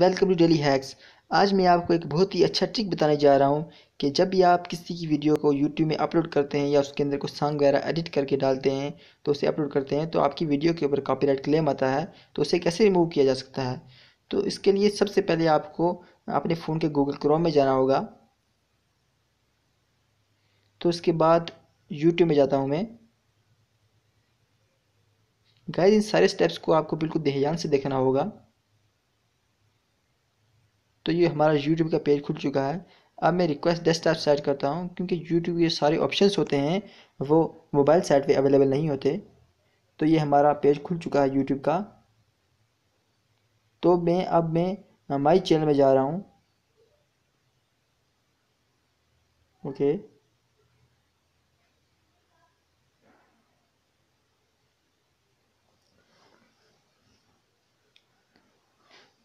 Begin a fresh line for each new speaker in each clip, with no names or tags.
welcome to daily hacks आज मैं आपको एक बहुत ही अच्छा ट्रिक बताने जा रहा हूँ कि जब भी आप किसी की वीडियो को यूट्यूब में अपलोड करते हैं या उसके अंदर कुछ सॉन्ग वगैरह एडिट करके डालते हैं तो उसे अपलोड करते हैं तो आपकी वीडियो के ऊपर कॉपीराइट क्लेम आता है तो उसे कैसे रिमूव किया जा सकता है तो इसके लिए सबसे पहले आपको अपने फ़ोन के गूगल क्रोम में जाना होगा तो उसके बाद यूट्यूब में जाता हूँ मैं गाइज इन सारे स्टेप्स को आपको बिल्कुल ध्यान से देखना होगा तो ये हमारा यूट्यूब का पेज खुल चुका है अब मैं रिक्वेस्ट डेस्कटॉप सेट करता हूँ क्योंकि यूट्यूब के सारे ऑप्शंस होते हैं वो मोबाइल साइट पे अवेलेबल नहीं होते तो ये हमारा पेज खुल चुका है यूट्यूब का तो मैं अब मैं माई चैनल में जा रहा हूँ ओके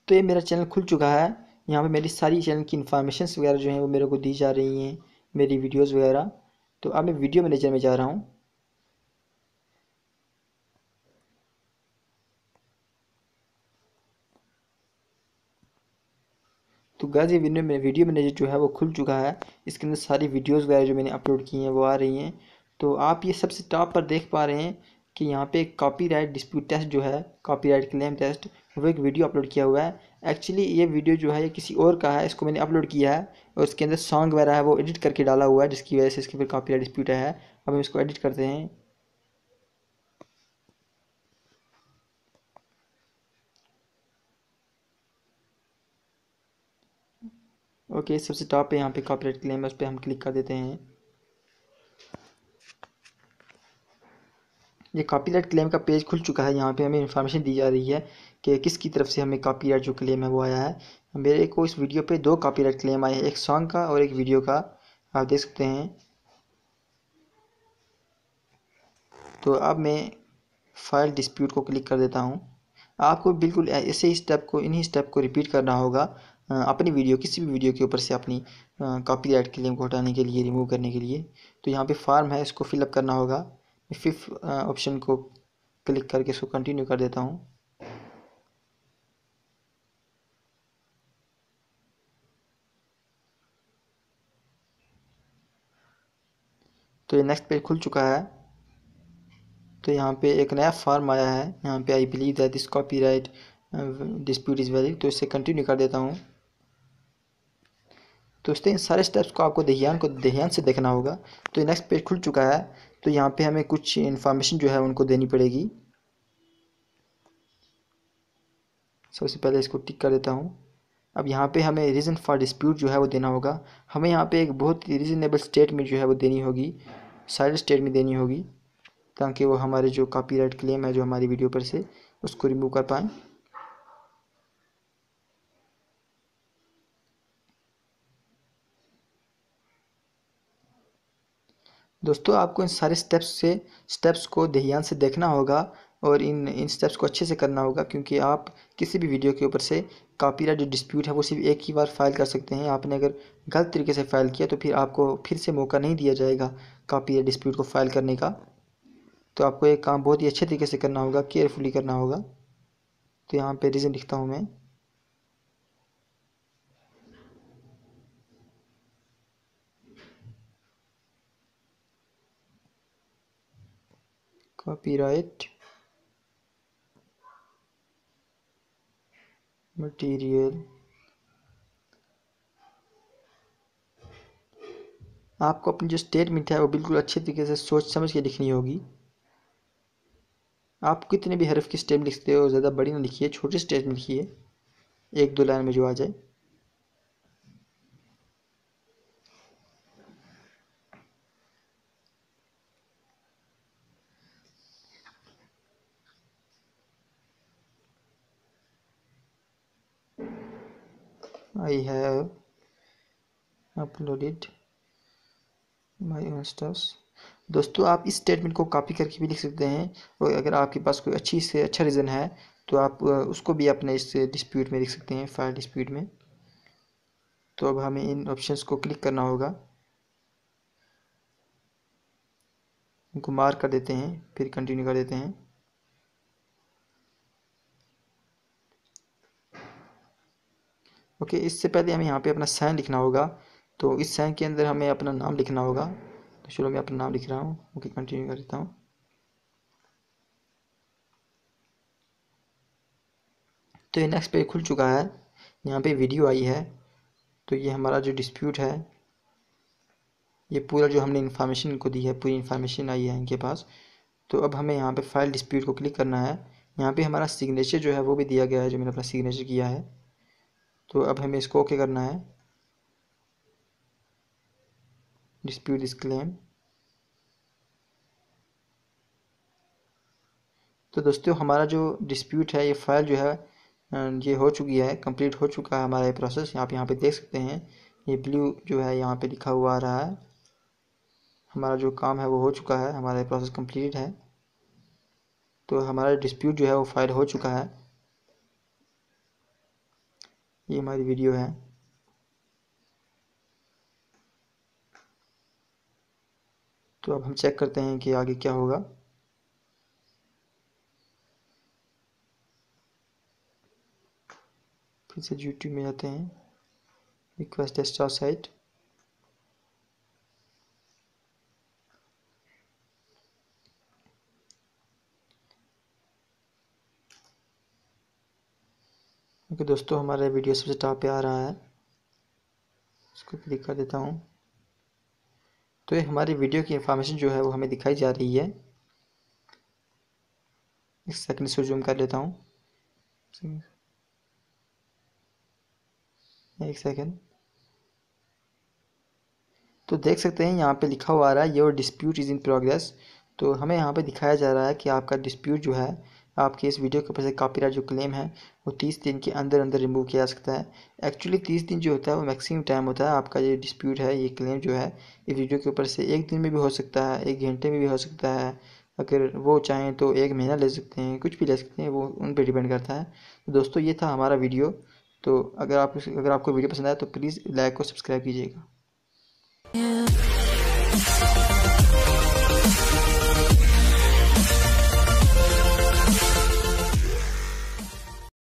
तो ये मेरा चैनल खुल चुका है यहाँ पे मेरी सारी चैनल की इन्फॉर्मेशन वगैरह जो है वो मेरे को दी जा रही हैं मेरी वीडियोस वगैरह तो अब मैं वीडियो मैनेजर में जा रहा हूँ तो गैस ये वीडियो में वीडियो मैनेजर जो है वो खुल चुका है इसके अंदर सारी वीडियोस वगैरह जो मैंने अपलोड की हैं वो आ रही हैं तो आप ये सबसे टॉप पर देख पा रहे हैं कि यहाँ पे कॉपीराइट डिस्प्यूट टेस्ट जो है कॉपीराइट क्लेम टेस्ट वो एक वीडियो अपलोड किया हुआ है एक्चुअली ये वीडियो जो है ये किसी और का है इसको मैंने अपलोड किया है और इसके अंदर सॉन्ग वगैरह है वो एडिट करके डाला हुआ है जिसकी वजह से इसके फिर काफ़ी डिस्प्यूट है अब हम इसको एडिट करते हैं ओके सबसे टॉप पे यहाँ पे कॉपीराइट क्लेम है उस पर हम क्लिक कर देते हैं ये कॉपीराइट क्लेम का पेज खुल चुका है यहाँ पे हमें इन्फॉर्मेशन दी जा रही है कि किसकी तरफ से हमें कॉपीराइट जो क्लेम है वो आया है मेरे को इस वीडियो पे दो कॉपीराइट क्लेम आए हैं एक सॉन्ग का और एक वीडियो का आप देख सकते हैं तो अब मैं फाइल डिस्प्यूट को क्लिक कर देता हूँ आपको बिल्कुल ऐसे ही स्टेप को इन्हीं स्टेप को रिपीट करना होगा अपनी वीडियो किसी भी वीडियो के ऊपर से अपनी कॉपीराइट क्लेम को हटाने के लिए रिमूव करने के लिए तो यहाँ पे फॉर्म है इसको फिलअप करना होगा फिफ्थ ऑप्शन uh, को क्लिक करके इसको कंटिन्यू कर देता हूँ तो ये नेक्स्ट पेज खुल चुका है तो यहाँ पे एक नया फॉर्म आया है यहाँ पे I believe that this copyright dispute is valid तो इसे कंटिन्यू कर देता हूँ तो इसलिए इन सारे स्टेप्स को आपको देहियान को देहियान से देखना होगा तो ये नेक्स्ट पेज खुल चुका है तो यहाँ पे हमें कुछ इन्फॉर्मेशन जो है उनको देनी पड़ेगी सबसे पहले इसको टिक कर देता हूँ अब यहाँ पे हमें रीज़न फॉर डिस्प्यूट जो है वो देना होगा हमें यहाँ पे एक बहुत ही रीज़नेबल स्टेट में जो है वो देनी होगी साइड स्टेट में देनी होगी ताकि वो हमारे जो कॉपीराइट क्लेम है जो हमारी वीडियो पर से उसको रिमूव कर पाएँ दोस्तों आपको इन सारे स्टेप्स से स्टेप्स को ध्यान से देखना होगा और इन इन स्टेप्स को अच्छे से करना होगा क्योंकि आप किसी भी वीडियो के ऊपर से कॉपीराइट जो डिस्प्यूट है वो सिर्फ एक ही बार फाइल कर सकते हैं आपने अगर गलत तरीके से फाइल किया तो फिर आपको फिर से मौका नहीं दिया जाएगा कापी डिस्प्यूट को फाइल करने का तो आपको ये काम बहुत ही अच्छे तरीके से करना होगा केयरफुली करना होगा तो यहाँ पे रीज़न लिखता हूँ मैं copyright material आपको अपनी जो स्टेटमेंट है वो बिल्कुल अच्छे तरीके से सोच समझ के लिखनी होगी आप कितने भी हरफ की स्टेटमेंट लिखते हो ज़्यादा बड़ी ना लिखिए छोटी स्टेटमेंट लिखिए एक दो लाइन में जो आ जाए I have uploaded my own stuffs दोस्तों आप इस स्टेटमेंट को कॉपी करके भी लिख सकते हैं और अगर आपके पास कोई अच्छी से अच्छा रीज़न है तो आप उसको भी अपने इस डिस्प्यूट में लिख सकते हैं फाइल डिस्प्यूट में तो अब हमें इन ऑप्शंस को क्लिक करना होगा उनको मार्क कर देते हैं फिर कंटिन्यू कर देते हैं ओके इससे पहले हमें यहाँ पे अपना सैन लिखना होगा तो इस सैन के अंदर हमें अपना नाम लिखना होगा तो चलो मैं अपना नाम लिख रहा हूँ ओके कंटिन्यू कर देता हूँ तो ये नेक्स्ट पेज खुल चुका है यहाँ पे वीडियो आई है तो ये हमारा जो डिस्प्यूट है ये पूरा जो हमने इन्फॉर्मेशन इनको दी है पूरी इन्फॉर्मेशन आई है इनके पास तो अब हमें यहाँ पे फाइल डिस्प्यूट को क्लिक करना है यहाँ पे हमारा सिग्नेचर जो है वो भी दिया गया है जो मैंने अपना सिग्नेचर किया है तो अब हमें इसको ओके करना है डिस्प्यूट दिस क्लेम तो दोस्तों हमारा जो डिस्प्यूट है ये फाइल जो है अं, ये हो चुकी है कंप्लीट हो चुका है हमारा ये प्रोसेस आप यहाँ पे देख सकते हैं ये ब्लू जो है यहाँ पे लिखा हुआ आ रहा है हमारा जो काम है वो हो चुका है हमारा ये प्रोसेस कंप्लीट है तो हमारा डिस्प्यूट जो है वो फाइल हो चुका है ये हमारी वीडियो है तो अब हम चेक करते हैं कि आगे क्या होगा फिर से यूट्यूब में जाते हैं रिक्वेस्ट स्टार साइट क्योंकि दोस्तों हमारा वीडियो सबसे टॉप पे आ रहा है इसको क्लिक कर देता हूँ तो ये हमारी वीडियो की इंफॉर्मेशन जो है वो हमें दिखाई जा रही है एक सेकंड से जूम कर लेता हूँ एक सेकंड तो देख सकते हैं यहाँ पे लिखा हुआ आ रहा है your dispute is in progress तो हमें यहाँ पे दिखाया जा रहा है कि आपका डिस्प्यूट जो है आपके इस वीडियो के ऊपर से कापी जो क्लेम है वो तीस दिन के अंदर अंदर रिमूव किया जा सकता है एक्चुअली तीस दिन जो होता है वो मैक्सिमम टाइम होता है आपका ये डिस्प्यूट है ये क्लेम जो है इस वीडियो के ऊपर से एक दिन में भी हो सकता है एक घंटे में भी हो सकता है अगर वो चाहें तो एक महीना ले सकते हैं कुछ भी ले सकते हैं वो उन पर डिपेंड करता है तो दोस्तों ये था हमारा वीडियो तो अगर आप अगर आपको वीडियो पसंद आया तो प्लीज़ लाइक और सब्सक्राइब कीजिएगा